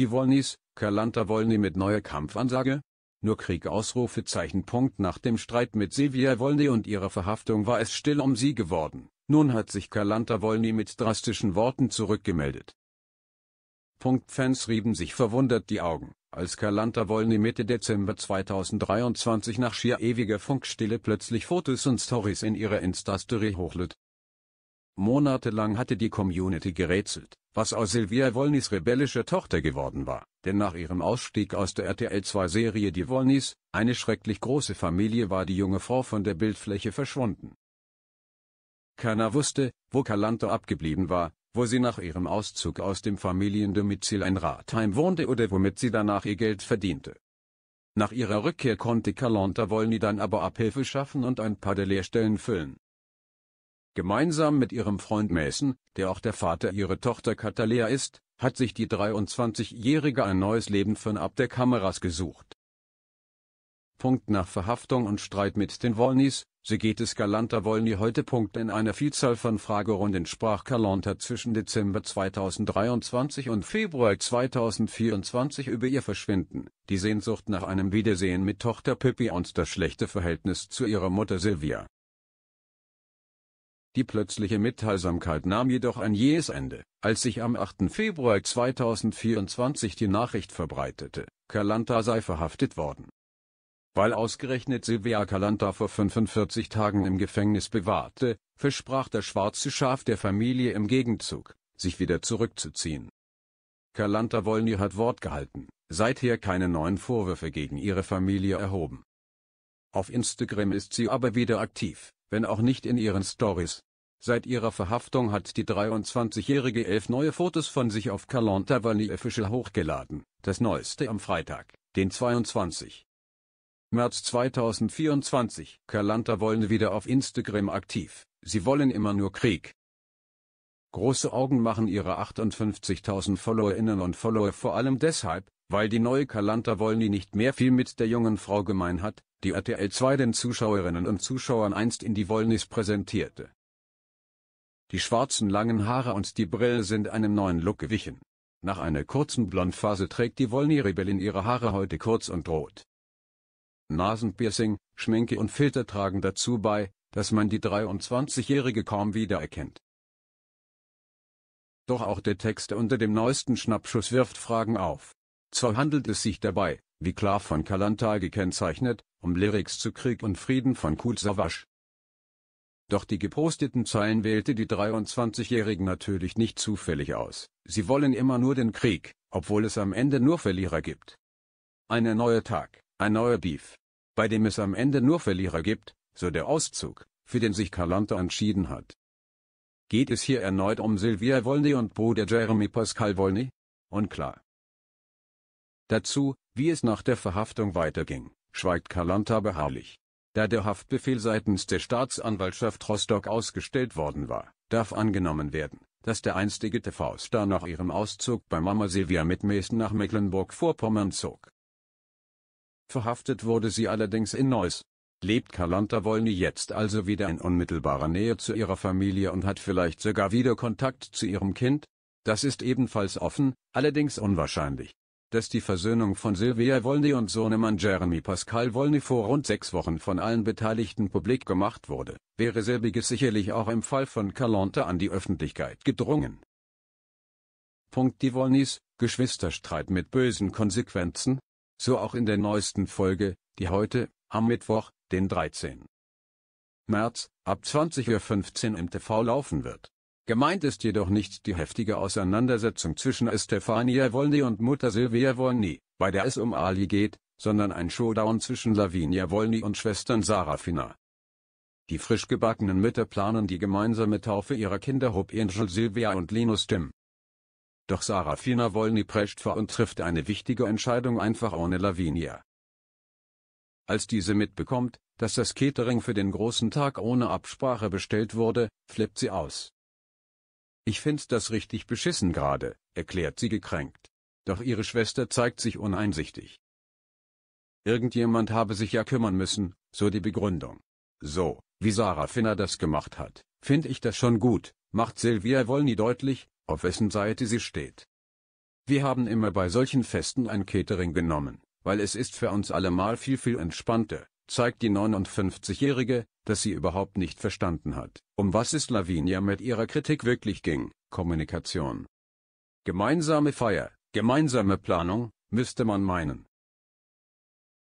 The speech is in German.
Die Wolnis, Kalanta Wolny mit neuer Kampfansage? Nur Krieg Ausrufezeichen. Punkt nach dem Streit mit Sevilla Wolny und ihrer Verhaftung war es still um sie geworden. Nun hat sich Kalanta Wolny mit drastischen Worten zurückgemeldet. Punkt Fans rieben sich verwundert die Augen, als Kalanta Wolny Mitte Dezember 2023 nach schier ewiger Funkstille plötzlich Fotos und Stories in ihrer Insta-Story hochlud. Monatelang hatte die Community gerätselt, was aus Silvia Wollnys rebellischer Tochter geworden war, denn nach ihrem Ausstieg aus der RTL-2-Serie Die Wollnys, eine schrecklich große Familie war die junge Frau von der Bildfläche verschwunden. Keiner wusste, wo Calante abgeblieben war, wo sie nach ihrem Auszug aus dem Familiendomizil ein Ratheim wohnte oder womit sie danach ihr Geld verdiente. Nach ihrer Rückkehr konnte Calanta Wolny dann aber Abhilfe schaffen und ein paar der Lehrstellen füllen. Gemeinsam mit ihrem Freund Mason, der auch der Vater ihrer Tochter Catalea ist, hat sich die 23-Jährige ein neues Leben von ab der Kameras gesucht. Punkt nach Verhaftung und Streit mit den Wolnys, Segetes Galanta Wolny heute. Punkt in einer Vielzahl von Fragerunden sprach Galanta zwischen Dezember 2023 und Februar 2024 über ihr Verschwinden, die Sehnsucht nach einem Wiedersehen mit Tochter Pippi und das schlechte Verhältnis zu ihrer Mutter Silvia. Die plötzliche Mitteilsamkeit nahm jedoch ein jähes Ende, als sich am 8. Februar 2024 die Nachricht verbreitete, Kalanta sei verhaftet worden. Weil ausgerechnet Silvia Kalanta vor 45 Tagen im Gefängnis bewahrte, versprach das schwarze Schaf der Familie im Gegenzug, sich wieder zurückzuziehen. Kalanta Wolny hat Wort gehalten, seither keine neuen Vorwürfe gegen ihre Familie erhoben. Auf Instagram ist sie aber wieder aktiv wenn auch nicht in ihren Stories. Seit ihrer Verhaftung hat die 23-Jährige elf neue Fotos von sich auf Calanta Vanille Official hochgeladen, das neueste am Freitag, den 22. März 2024. Calanta wollen wieder auf Instagram aktiv, sie wollen immer nur Krieg. Große Augen machen ihre 58.000 FollowerInnen und Follower vor allem deshalb, weil die neue Kalanta Wolny nicht mehr viel mit der jungen Frau gemein hat, die RTL 2 den Zuschauerinnen und Zuschauern einst in die Wollnis präsentierte. Die schwarzen langen Haare und die Brille sind einem neuen Look gewichen. Nach einer kurzen Blondphase trägt die Wollny-Rebellin ihre Haare heute kurz und rot. Nasenpiercing, Schminke und Filter tragen dazu bei, dass man die 23-Jährige kaum wiedererkennt. Doch auch der Text unter dem neuesten Schnappschuss wirft Fragen auf. Zwar handelt es sich dabei, wie klar von Kalantal gekennzeichnet, um Lyrics zu Krieg und Frieden von Kurt Savage. Doch die geposteten Zeilen wählte die 23 jährigen natürlich nicht zufällig aus, sie wollen immer nur den Krieg, obwohl es am Ende nur Verlierer gibt. Ein neuer Tag, ein neuer Beef. Bei dem es am Ende nur Verlierer gibt, so der Auszug, für den sich Calanta entschieden hat. Geht es hier erneut um Sylvia Wolny und Bruder Jeremy Pascal Wolny? Unklar. Dazu, wie es nach der Verhaftung weiterging, schweigt Kalanta beharrlich. Da der Haftbefehl seitens der Staatsanwaltschaft Rostock ausgestellt worden war, darf angenommen werden, dass der einstige TV-Star nach ihrem Auszug bei Mama Silvia mit Mitmesen nach Mecklenburg-Vorpommern zog. Verhaftet wurde sie allerdings in Neuss. Lebt Kalanta Wolny jetzt also wieder in unmittelbarer Nähe zu ihrer Familie und hat vielleicht sogar wieder Kontakt zu ihrem Kind? Das ist ebenfalls offen, allerdings unwahrscheinlich dass die Versöhnung von Sylvia Wolny und Sohnemann Jeremy Pascal Wolny vor rund sechs Wochen von allen Beteiligten publik gemacht wurde, wäre selbiges sicherlich auch im Fall von Calante an die Öffentlichkeit gedrungen. Punkt die Wolnys, Geschwisterstreit mit bösen Konsequenzen? So auch in der neuesten Folge, die heute, am Mittwoch, den 13. März, ab 20.15 Uhr im TV laufen wird. Gemeint ist jedoch nicht die heftige Auseinandersetzung zwischen Estefania Wolny und Mutter Silvia Wolny, bei der es um Ali geht, sondern ein Showdown zwischen Lavinia Wolny und Schwestern Sarafina. Die frisch gebackenen Mütter planen die gemeinsame Taufe ihrer Kinder Hope Angel Silvia und Linus Tim. Doch Sarafina Wolny prescht vor und trifft eine wichtige Entscheidung einfach ohne Lavinia. Als diese mitbekommt, dass das Catering für den großen Tag ohne Absprache bestellt wurde, flippt sie aus. Ich find das richtig beschissen gerade, erklärt sie gekränkt. Doch ihre Schwester zeigt sich uneinsichtig. Irgendjemand habe sich ja kümmern müssen, so die Begründung. So, wie Sarah Finner das gemacht hat, finde ich das schon gut, macht Silvia Wolny deutlich, auf wessen Seite sie steht. Wir haben immer bei solchen Festen ein Catering genommen, weil es ist für uns allemal viel viel entspannter, zeigt die 59-Jährige, dass sie überhaupt nicht verstanden hat, um was es Lavinia mit ihrer Kritik wirklich ging, Kommunikation. Gemeinsame Feier, gemeinsame Planung, müsste man meinen.